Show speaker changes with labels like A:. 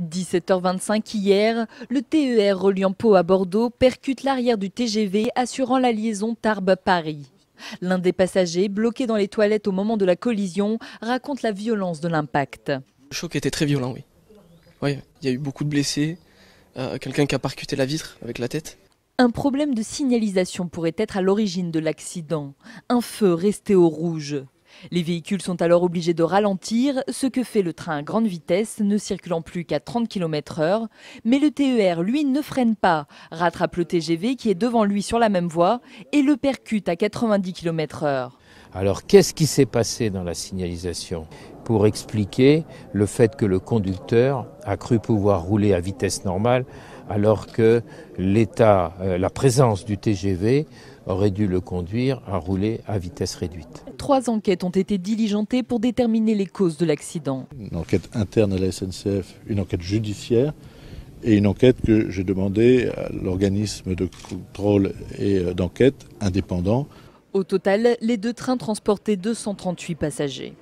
A: 17h25 hier, le TER reliant Pau à Bordeaux percute l'arrière du TGV assurant la liaison Tarbes-Paris. L'un des passagers, bloqué dans les toilettes au moment de la collision, raconte la violence de l'impact.
B: Le choc était très violent, oui. Oui, il y a eu beaucoup de blessés, euh, quelqu'un qui a percuté la vitre avec la tête. Un
A: problème de signalisation pourrait être à l'origine de l'accident, un feu resté au rouge. Les véhicules sont alors obligés de ralentir, ce que fait le train à grande vitesse, ne circulant plus qu'à 30 km/h. Mais le TER, lui, ne freine pas, rattrape le TGV qui est devant lui sur la même voie et le percute à 90 km/h.
C: Alors qu'est-ce qui s'est passé dans la signalisation pour expliquer le fait que le conducteur a cru pouvoir rouler à vitesse normale alors que l'état, euh, la présence du TGV aurait dû le conduire à rouler à vitesse réduite.
A: Trois enquêtes ont été diligentées pour déterminer les causes de l'accident.
D: Une enquête interne à la SNCF, une enquête judiciaire et une enquête que j'ai demandée à l'organisme de contrôle et euh, d'enquête indépendant.
A: Au total, les deux trains transportaient 238 passagers.